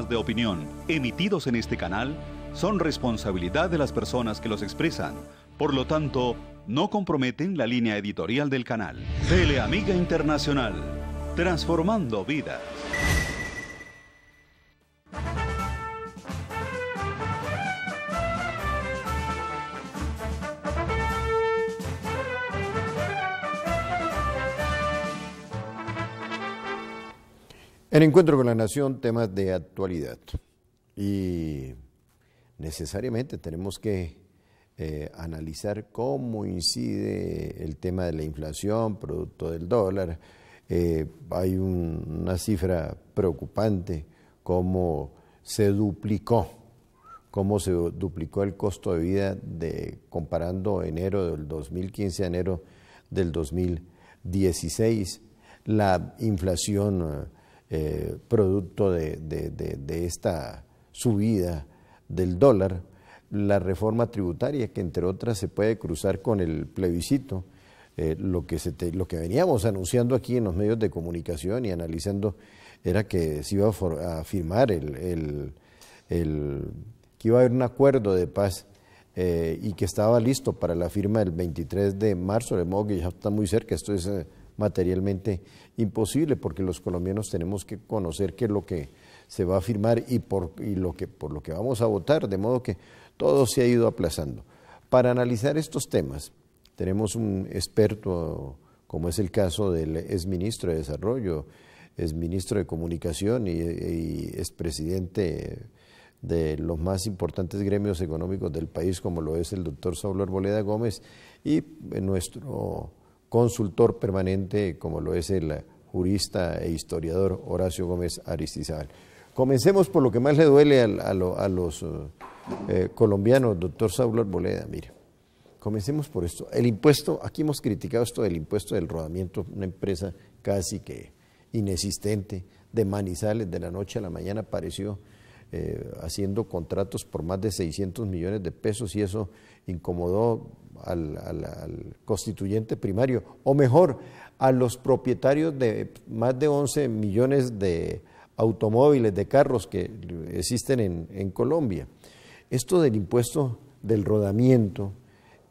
de opinión emitidos en este canal son responsabilidad de las personas que los expresan, por lo tanto, no comprometen la línea editorial del canal. Teleamiga Internacional, transformando vidas. En Encuentro con la Nación, temas de actualidad. Y necesariamente tenemos que eh, analizar cómo incide el tema de la inflación, producto del dólar. Eh, hay una cifra preocupante, cómo se duplicó, cómo se duplicó el costo de vida de comparando enero del 2015 a enero del 2016. La inflación eh, eh, producto de, esta subida del dólar, la reforma tributaria, que entre otras se puede cruzar con el plebiscito, eh, lo, que se lo que veníamos anunciando aquí en los medios de comunicación y analizando era que se iba a, firmar el, el, que iba a haber un acuerdo de paz eh, y que estaba listo para la firma el 23 de marzo, de modo que ya está muy cerca, esto es materialmente imposible, porque los colombianos tenemos que conocer qué es lo que se va a firmar y por, lo, que, por lo que vamos a votar, de modo que todo se ha ido aplazando. Para analizar estos temas, tenemos un experto, como es el caso del exministro de Desarrollo, ministro de Comunicación y, es presidente de los más importantes gremios económicos del país, como lo es el doctor Saulo Arboleda Gómez, y nuestro consultor permanente como lo es el jurista e historiador Horacio Gómez Aristizábal. Comencemos por lo que más le duele a, los eh, eh, colombianos, doctor Saúl Arboleda. Mire, comencemos por esto. El impuesto, aquí hemos criticado esto del impuesto del rodamiento, una empresa casi que inexistente, de Manizales, de la noche a la mañana apareció eh, haciendo contratos por más de 600 millones de pesos y eso incomodó al, constituyente primario, o mejor, a los propietarios de más de 11 millones de automóviles, de carros que existen en, Colombia. Esto del impuesto del rodamiento,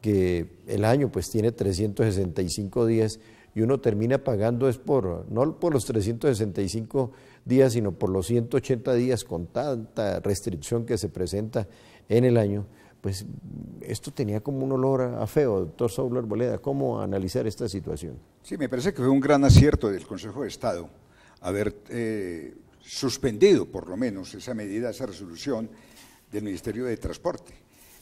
que el año pues tiene 365 días y uno termina pagando es por, no por los 365 días, sino por los 180 días con tanta restricción que se presenta en el año, pues esto tenía como un olor a feo, doctor Saúl Arboleda. ¿Cómo analizar esta situación? Sí, me parece que fue un gran acierto del Consejo de Estado haber eh, suspendido por lo menos esa medida, esa resolución del Ministerio de Transporte.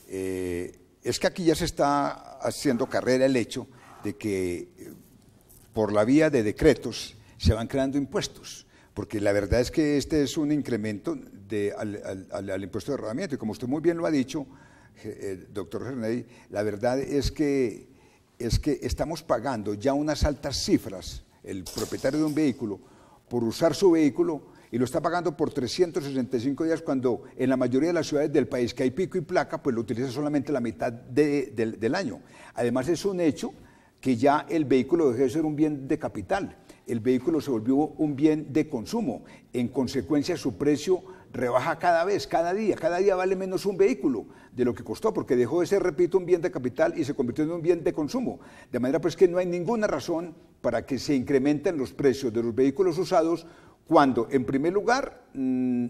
Eh, es que aquí ya se está haciendo carrera el hecho de que eh, por la vía de decretos se van creando impuestos porque la verdad es que este es un incremento al, impuesto de rodamiento. Y como usted muy bien lo ha dicho, eh, doctor Gerney, la verdad es que, es que estamos pagando ya unas altas cifras, el propietario de un vehículo, por usar su vehículo y lo está pagando por 365 días cuando en la mayoría de las ciudades del país que hay pico y placa, pues lo utiliza solamente la mitad del año. Además es un hecho que ya el vehículo deje de ser un bien de capital el vehículo se volvió un bien de consumo. En consecuencia, su precio rebaja cada vez, cada día. Cada día vale menos un vehículo de lo que costó, porque dejó de ser, repito, un bien de capital y se convirtió en un bien de consumo. De manera pues que no hay ninguna razón para que se incrementen los precios de los vehículos usados cuando, en primer lugar, mm,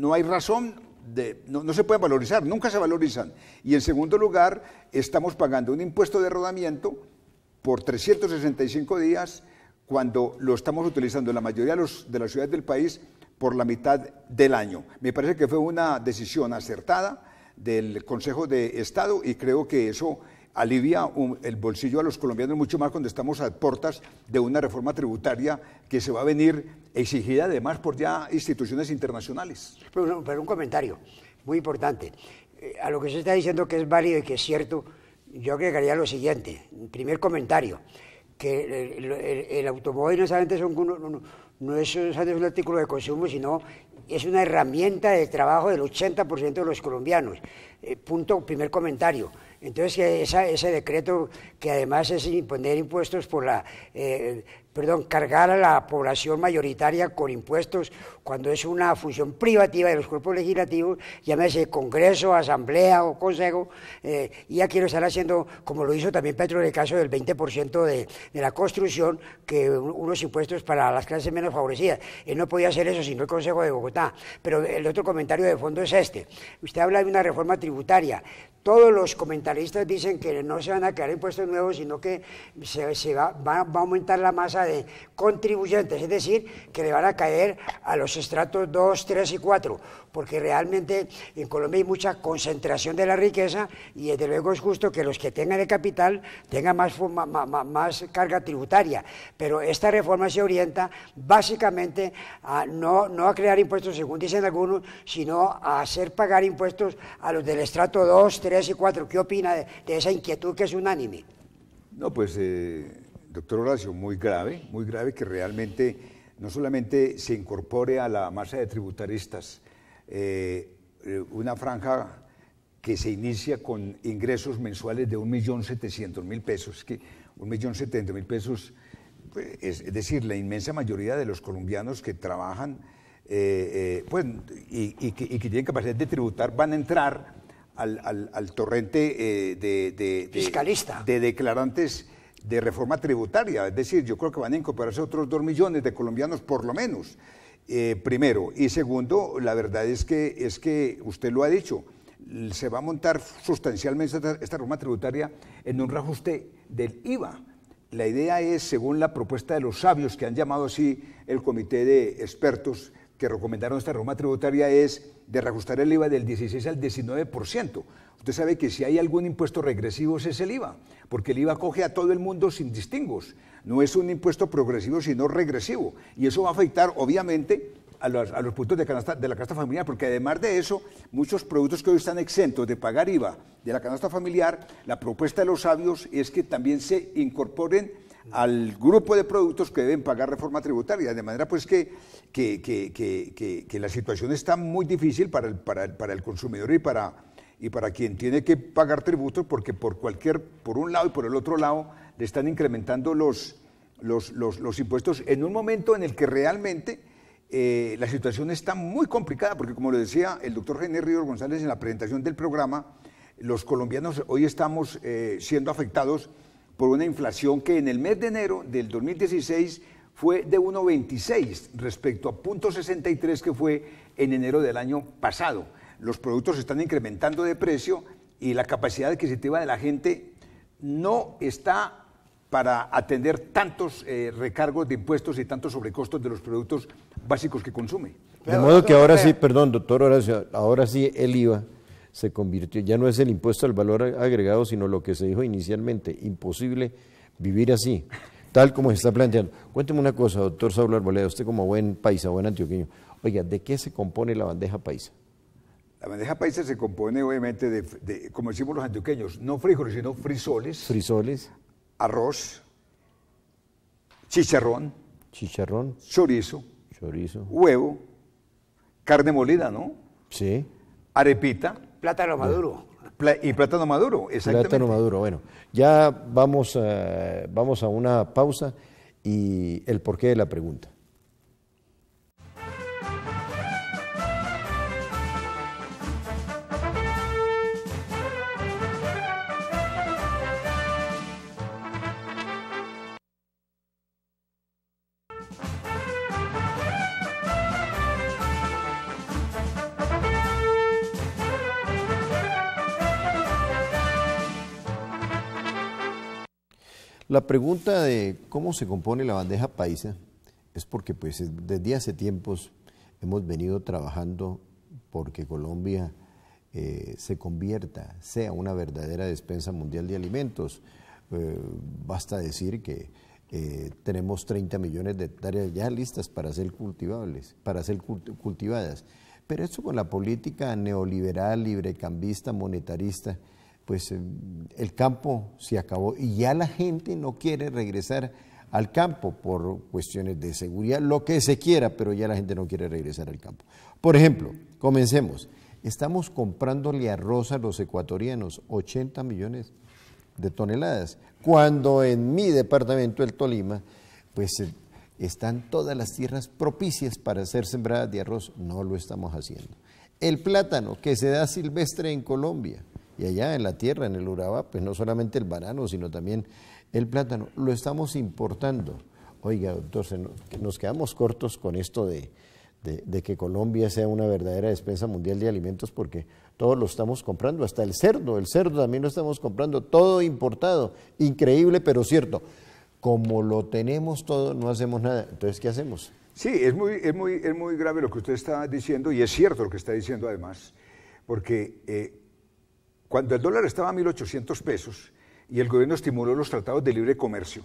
no hay razón de, no, se puede valorizar, nunca se valorizan. Y en segundo lugar, estamos pagando un impuesto de rodamiento por 365 días cuando lo estamos utilizando en la mayoría de, las ciudades del país por la mitad del año. Me parece que fue una decisión acertada del Consejo de Estado y creo que eso alivia el bolsillo a los colombianos mucho más cuando estamos a puertas de una reforma tributaria que se va a venir exigida además por ya instituciones internacionales. Pero, un comentario muy importante. Eh, a lo que se está diciendo que es válido y que es cierto, yo agregaría lo siguiente. Primer comentario que el, automóvil no solamente no es un artículo de consumo, sino es una herramienta de trabajo del 80% de los colombianos. Eh, punto, primer comentario. Entonces, ese decreto, que además es imponer impuestos por la eh, perdón, cargar a la población mayoritaria con impuestos cuando es una función privativa de los cuerpos legislativos, llámese Congreso, Asamblea o Consejo, eh, y aquí lo estar haciendo, como lo hizo también Petro en el caso del 20% de, la construcción, que unos impuestos para las clases menos favorecidas. Él no podía hacer eso sino el Consejo de Bogotá. Pero el otro comentario de fondo es este. Usted habla de una reforma tributaria. Todos los comentaristas dicen que no se van a crear impuestos nuevos, sino que se, va a aumentar la masa de contribuyentes, es decir, que le van a caer a los estratos 2, 3 y 4, porque realmente en Colombia hay mucha concentración de la riqueza y desde luego es justo que los que tengan el capital tengan más, carga tributaria. Pero esta reforma se orienta básicamente a no, no a crear impuestos, según dicen algunos, sino a hacer pagar impuestos a los del estrato 2, 3 y 4. ¿Qué opina de, esa inquietud que es unánime? No, pues eh, doctor Horacio, muy grave, muy grave que realmente no solamente se incorpore a la masa de tributaristas eh, eh, una franja que se inicia con ingresos mensuales de 1.700.000 pesos, que 1.700.000 pesos, pues, es decir, la inmensa mayoría de los colombianos que trabajan eh, pues, y, que, tienen capacidad de tributar van a entrar al, torrente Fiscalista. de declarantes de reforma tributaria. Es decir, yo creo que van a incorporarse otros dos millones de colombianos por lo menos, eh, primero. Y segundo, la verdad es que, es que usted lo ha dicho, se va a montar sustancialmente esta, esta reforma tributaria en un reajuste del IVA. La idea es, según la propuesta de los sabios que han llamado así el comité de expertos, que recomendaron esta reforma tributaria es de reajustar el IVA del 16 al 19%. Usted sabe que si hay algún impuesto regresivo es el IVA, porque el IVA coge a todo el mundo sin distinguos, No es un impuesto progresivo, sino regresivo. Y eso va a afectar, obviamente, a los, a puntos de, canasta, de la canasta familiar, porque además de eso, muchos productos que hoy están exentos de pagar IVA de la canasta familiar, la propuesta de los sabios es que también se incorporen al grupo de productos que deben pagar reforma tributaria. De manera pues que, la situación está muy difícil para el, consumidor y para, y para quien tiene que pagar tributos porque por cualquier, por un lado y por el otro lado, le están incrementando los, los, impuestos en un momento en el que realmente eh, la situación está muy complicada, porque como lo decía el doctor René Ríos González en la presentación del programa, los colombianos hoy estamos eh, siendo afectados por una inflación que en el mes de enero del 2016 fue de 1,26 respecto a 0,63 que fue en enero del año pasado. Los productos están incrementando de precio y la capacidad adquisitiva de la gente no está para atender tantos eh, recargos de impuestos y tantos sobrecostos de los productos básicos que consume. De modo que ahora sí, perdón, doctor Horacio, ahora sí el IVA se convirtió, ya no es el impuesto al valor agregado, sino lo que se dijo inicialmente, imposible vivir así, tal como se está planteando. Cuénteme una cosa, doctor Saulo Arboleda, usted como buen paisa, buen antioqueño, oiga, ¿de qué se compone la bandeja paisa? La bandeja paisa se compone obviamente de, como decimos los antioqueños, no frijoles, sino frisoles. Frisoles. Arroz, chicharrón. Chicharrón. Chorizo. Chorizo. Huevo, carne molida, ¿no? Sí. Arepita Plátano maduro. y plátano maduro, exactamente. Plátano maduro, bueno. Ya vamos, a, eh, vamos a una pausa y el porqué de la pregunta. La pregunta de cómo se compone la bandeja paisa es porque pues, desde hace tiempos hemos venido trabajando porque Colombia eh, se convierta, sea una verdadera despensa mundial de alimentos. Eh, basta decir que eh, tenemos 30 millones de hectáreas ya listas para ser cultivables, para ser cultivadas. Pero eso con la política neoliberal, librecambista, monetarista, pues em, el campo se acabó y ya la gente no quiere regresar al campo por cuestiones de seguridad, lo que se quiera, pero ya la gente no quiere regresar al campo. Por ejemplo, comencemos. Estamos comprándole arroz a los ecuatorianos, 80 millones de toneladas, cuando en mi departamento, el Tolima, pues eh, están todas las tierras propicias para ser sembradas de arroz, no lo estamos haciendo. El plátano que se da silvestre en Colombia, y allá en la tierra, en el Urabá, pues no solamente el banano, sino también el plátano. Lo estamos importando. Oiga, doctor, nos quedamos cortos con esto de, de, que Colombia sea una verdadera despensa mundial de alimentos porque todos lo estamos comprando, hasta el cerdo, el cerdo también lo estamos comprando, todo importado, increíble pero cierto. Como lo tenemos todo, no hacemos nada. Entonces, ¿qué hacemos? Sí, es muy, es muy, es muy grave lo que usted está diciendo y es cierto lo que está diciendo además, porque eh, cuando el dólar estaba a 1.800 pesos y el gobierno estimuló los tratados de libre comercio,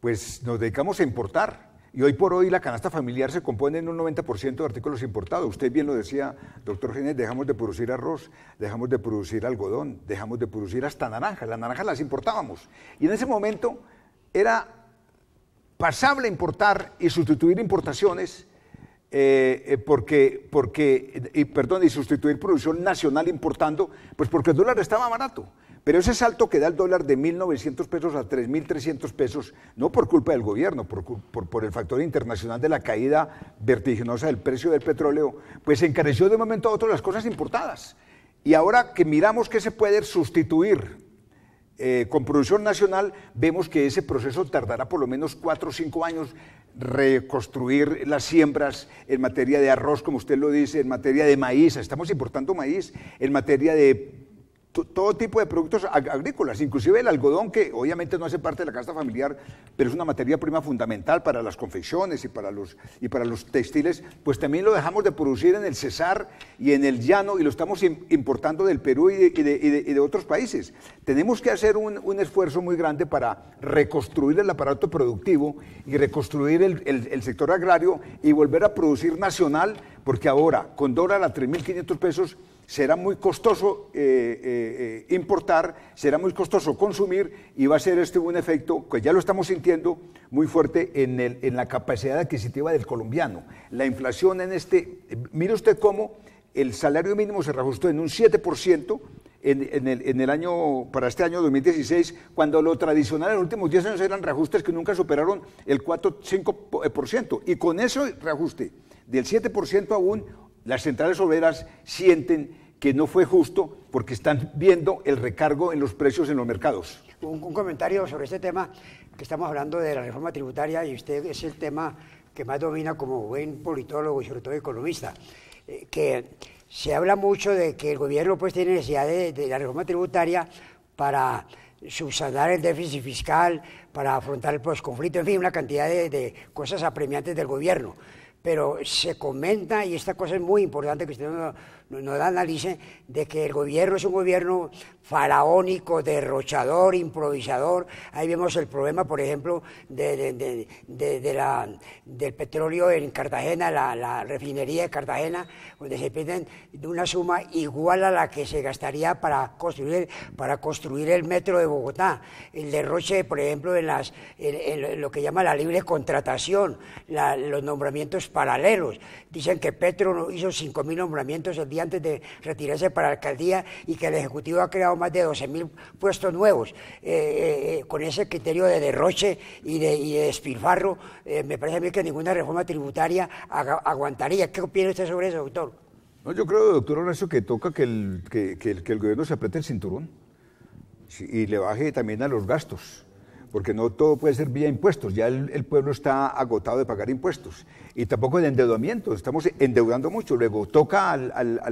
pues nos dedicamos a importar. Y hoy por hoy la canasta familiar se compone en un 90% de artículos importados. Usted bien lo decía, doctor Genes, dejamos de producir arroz, dejamos de producir algodón, dejamos de producir hasta naranja. Las naranjas las importábamos. Y en ese momento era pasable importar y sustituir importaciones eh, eh, porque, porque y, perdón, y sustituir producción nacional importando, pues porque el dólar estaba barato. Pero ese salto que da el dólar de 1.900 pesos a 3.300 pesos, no por culpa del gobierno, por, por, por, el factor internacional de la caída vertiginosa del precio del petróleo, pues encareció de un momento a otro las cosas importadas. Y ahora que miramos que se puede sustituir eh, con producción nacional, vemos que ese proceso tardará por lo menos cuatro o cinco años reconstruir las siembras en materia de arroz, como usted lo dice, en materia de maíz, estamos importando maíz, en materia de todo tipo de productos agrícolas, inclusive el algodón, que obviamente no hace parte de la casa familiar, pero es una materia prima fundamental para las confecciones y para los, y para los textiles, pues también lo dejamos de producir en el Cesar y en el Llano y lo estamos importando del Perú y de, otros países. Tenemos que hacer un, esfuerzo muy grande para reconstruir el aparato productivo y reconstruir el, el sector agrario y volver a producir nacional, porque ahora, con dólar a 3.500 pesos, será muy costoso eh, eh, eh, importar, será muy costoso consumir y va a ser este un efecto que ya lo estamos sintiendo muy fuerte en, el, en la capacidad adquisitiva del colombiano. La inflación en este, mire usted cómo el salario mínimo se reajustó en un 7%. En, en, el, año, para este año 2016, cuando lo tradicional en los últimos 10 años eran reajustes que nunca superaron el 4-5%. Y con ese reajuste del 7% aún, las centrales obreras sienten que no fue justo porque están viendo el recargo en los precios en los mercados. Un, comentario sobre este tema, que estamos hablando de la reforma tributaria y usted es el tema que más domina como buen politólogo y sobre todo economista, eh, que se habla mucho de que el gobierno pues tiene necesidad de, la reforma tributaria para subsanar el déficit fiscal, para afrontar el posconflicto, en fin, una cantidad de cosas apremiantes del gobierno pero se comenta, y esta cosa es muy importante que usted nos da análisis de que el gobierno es un gobierno faraónico, derrochador, improvisador. Ahí vemos el problema, por ejemplo, de, del petróleo en Cartagena, la, refinería de Cartagena, donde se piden una suma igual a la que se gastaría para construir, para construir el metro de Bogotá. El derroche, por ejemplo, en, lo que llama la libre contratación, los nombramientos paralelos. Dicen que Petro hizo 5.000 nombramientos el antes de retirarse para la alcaldía y que el Ejecutivo ha creado más de 12.000 puestos nuevos. Eh, eh, eh, con ese criterio de derroche y de, y despilfarro, me parece a mí que ninguna reforma tributaria aguantaría. ¿Qué opina usted sobre eso, doctor? No, yo creo, doctor Horacio, que toca que que, el, que el gobierno se apriete el cinturón y le baje también a los gastos porque no todo puede ser vía impuestos, ya el, pueblo está agotado de pagar impuestos, y tampoco el endeudamiento, estamos endeudando mucho, luego toca al,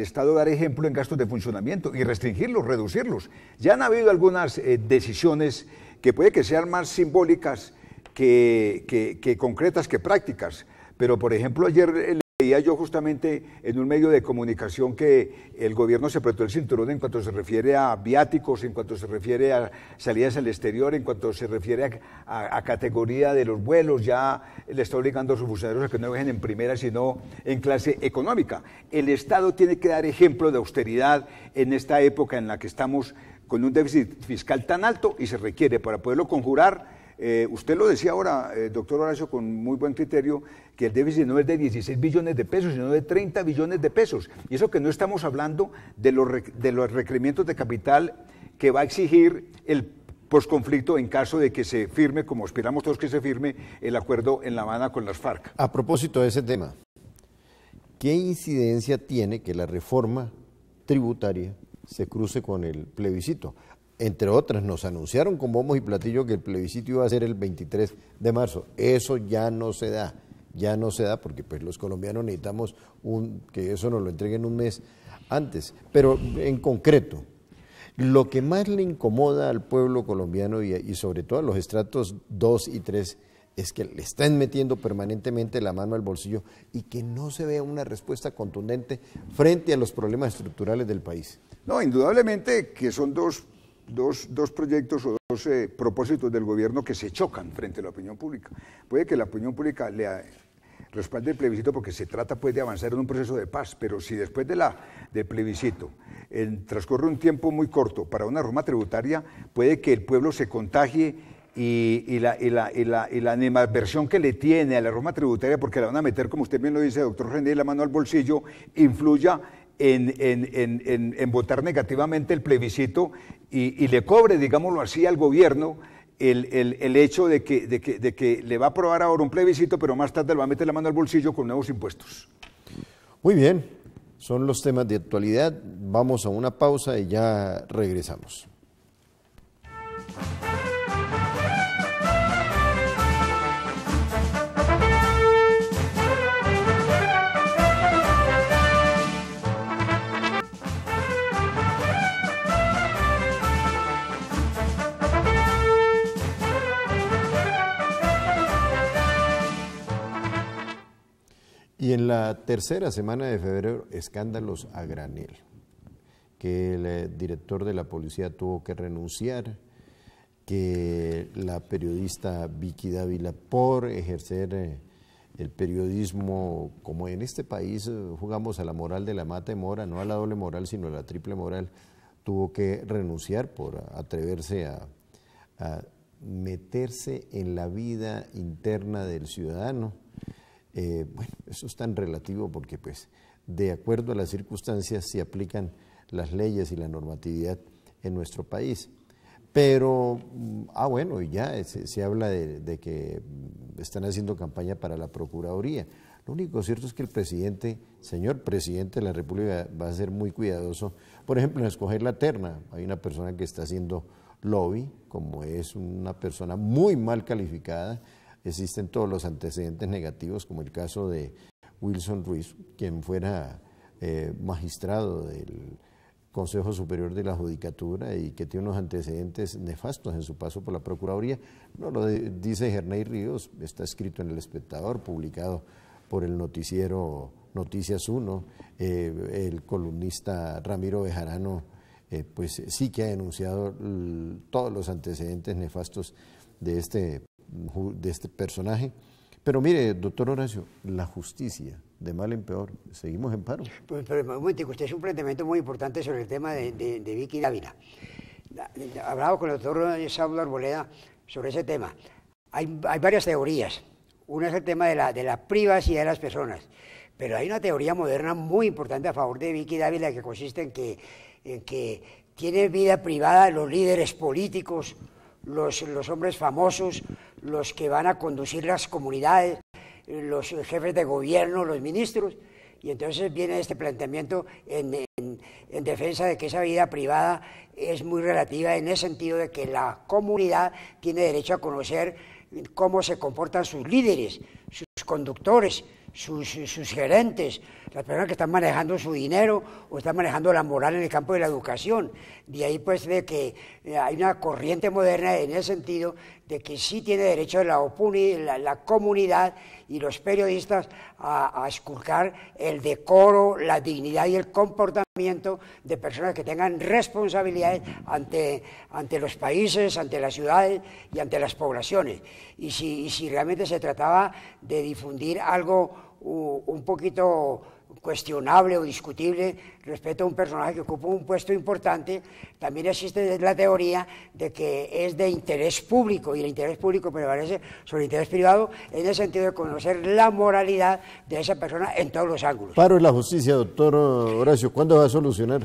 Estado dar ejemplo en gastos de funcionamiento y restringirlos, reducirlos. Ya han habido algunas eh, decisiones que puede que sean más simbólicas que, que concretas que prácticas, pero por ejemplo ayer Veía yo justamente en un medio de comunicación que el gobierno se apretó el cinturón en cuanto se refiere a viáticos, en cuanto se refiere a salidas al exterior, en cuanto se refiere a, categoría de los vuelos, ya le está obligando a sus funcionarios a que no viajen en primera, sino en clase económica. El Estado tiene que dar ejemplo de austeridad en esta época en la que estamos con un déficit fiscal tan alto y se requiere para poderlo conjurar eh, usted lo decía ahora, eh, doctor Horacio, con muy buen criterio, que el déficit no es de 16 billones de pesos, sino de 30 billones de pesos. Y eso que no estamos hablando de los, de los requerimientos de capital que va a exigir el posconflicto en caso de que se firme, como esperamos todos que se firme, el acuerdo en La Habana con las FARC. A propósito de ese tema, ¿qué incidencia tiene que la reforma tributaria se cruce con el plebiscito? entre otras, nos anunciaron con bombos y platillos que el plebiscito iba a ser el 23 de marzo. Eso ya no se da, ya no se da porque pues, los colombianos necesitamos que eso nos lo entreguen un mes antes. Pero en concreto, lo que más le incomoda al pueblo colombiano y, sobre todo a los estratos 2 y 3 es que le están metiendo permanentemente la mano al bolsillo y que no se vea una respuesta contundente frente a los problemas estructurales del país. No, indudablemente que son dos dos, dos proyectos o dos eh, propósitos del gobierno que se chocan frente a la opinión pública. Puede que la opinión pública le eh, respalde el plebiscito porque se trata pues, de avanzar en un proceso de paz, pero si después de la, del plebiscito transcurre un tiempo muy corto para una roma tributaria, puede que el pueblo se contagie y, la, la, la, animadversión que le tiene a la roma tributaria, porque la van a meter, como usted bien lo dice, doctor René, la mano al bolsillo, influya en, votar negativamente el plebiscito y, le cobre, digámoslo así, al gobierno el, hecho de que, que, de que le va a aprobar ahora un plebiscito, pero más tarde le va a meter la mano al bolsillo con nuevos impuestos. Muy bien, son los temas de actualidad. Vamos a una pausa y ya regresamos. en la tercera semana de febrero, escándalos a granel, que el eh, director de la policía tuvo que renunciar, que la periodista Vicky Dávila, por ejercer eh, el periodismo, como en este país eh, jugamos a la moral de la mata y mora, no a la doble moral, sino a la triple moral, tuvo que renunciar por atreverse a meterse en la vida interna del ciudadano eh, bueno, eso es tan relativo porque pues de acuerdo a las circunstancias se aplican las leyes y la normatividad en nuestro país. Pero, mm, ah bueno, ya eh, se, habla de, de, que mm, están haciendo campaña para la Procuraduría. Lo único cierto es que el presidente, señor presidente de la República, va a ser muy cuidadoso, por ejemplo, en escoger la terna. Hay una persona que está haciendo lobby, como es una persona muy mal calificada, existen todos los antecedentes negativos, como el caso de Wilson Ruiz, quien fuera eh, magistrado del Consejo Superior de la Judicatura y que tiene unos antecedentes nefastos en su paso por la Procuraduría. No lo dice Gernay Ríos, está escrito en El Espectador, publicado por el noticiero Noticias 1, eh, el columnista Ramiro Bejarano, eh, pues sí que ha denunciado todos los antecedentes nefastos de este de este personaje. Pero mire, doctor Horacio, la justicia, de mal en peor, seguimos en paro. Pues un momento, usted es un planteamiento muy importante sobre el tema de, de, Vicky Dávila. Hablaba con el doctor Saulo Arboleda sobre ese tema. Hay, hay varias teorías. Una es el tema de la, de privacidad de las personas. Pero hay una teoría moderna muy importante a favor de Vicky Dávila que consiste en que, en que tienen vida privada los líderes políticos, los, hombres famosos, los que van a conducir las comunidades, los jefes de gobierno, los ministros. Y entonces viene este planteamiento en, en, defensa de que esa vida privada es muy relativa en el sentido de que la comunidad tiene derecho a conocer cómo se comportan sus líderes, sus conductores, sus, gerentes, las personas que están manejando su dinero o están manejando la moral en el campo de la educación. De ahí pues de que eh, hay una corriente moderna en ese sentido de que sí tiene derecho la, opuni, la, comunidad y los periodistas a, a el decoro, la dignidad y el comportamiento de personas que tengan responsabilidades ante, los países, ante las ciudades y ante las poblaciones. y si realmente se trataba de difundir algo un poquito cuestionable o discutible respecto a un personaje que ocupa un puesto importante, también existe la teoría de que es de interés público y el interés público prevalece sobre el interés privado en el sentido de conocer la moralidad de esa persona en todos los ángulos. Paro en la justicia, doctor Horacio, ¿cuándo va a solucionar?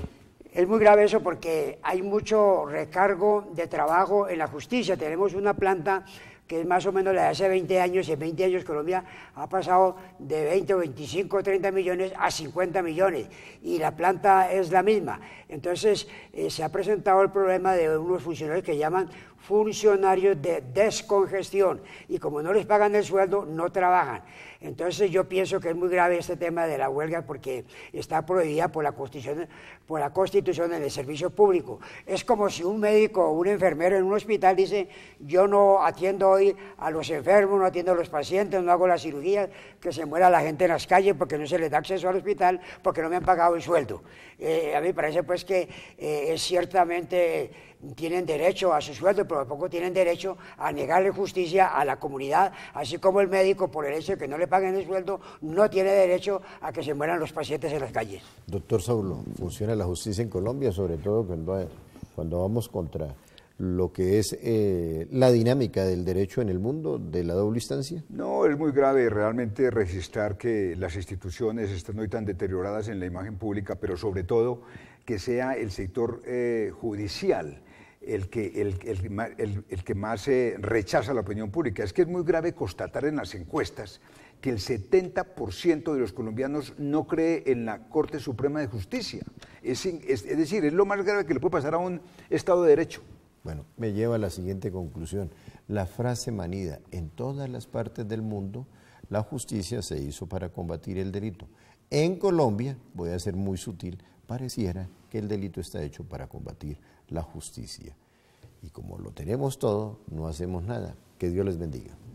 Es muy grave eso porque hay mucho recargo de trabajo en la justicia. Tenemos una planta que es más o menos la de hace 20 años, y en 20 años Colombia ha pasado de 20 o 25 o 30 millones a 50 millones, y la planta es la misma. Entonces, eh, se ha presentado el problema de unos funcionarios que llaman funcionarios de descongestión y como no les pagan el sueldo, no trabajan. Entonces yo pienso que es muy grave este tema de la huelga porque está prohibida por la Constitución, por la Constitución en el servicio público. Es como si un médico o un enfermero en un hospital dice, yo no atiendo hoy a los enfermos, no atiendo a los pacientes, no hago la cirugía que se muera la gente en las calles porque no se les da acceso al hospital, porque no me han pagado el sueldo. Eh, a mí parece pues que eh, es ciertamente tienen derecho a su sueldo, pero tampoco tienen derecho a negarle justicia a la comunidad, así como el médico, por el hecho de que no le paguen el sueldo, no tiene derecho a que se mueran los pacientes en las calles. Doctor Saulo, ¿funciona la justicia en Colombia, sobre todo cuando, vamos contra lo que es eh, la dinámica del derecho en el mundo de la doble instancia? No, es muy grave realmente registrar que las instituciones están hoy tan deterioradas en la imagen pública, pero sobre todo que sea el sector eh, judicial el que, el, que más se eh, rechaza la opinión pública. Es que es muy grave constatar en las encuestas que el 70% de los colombianos no cree en la Corte Suprema de Justicia. es, decir, es lo más grave que le puede pasar a un Estado de Derecho. Bueno, me lleva a la siguiente conclusión. La frase manida, en todas las partes del mundo, la justicia se hizo para combatir el delito. En Colombia, voy a ser muy sutil, pareciera que el delito está hecho para combatir la justicia. Y como lo tenemos todo, no hacemos nada. Que Dios les bendiga.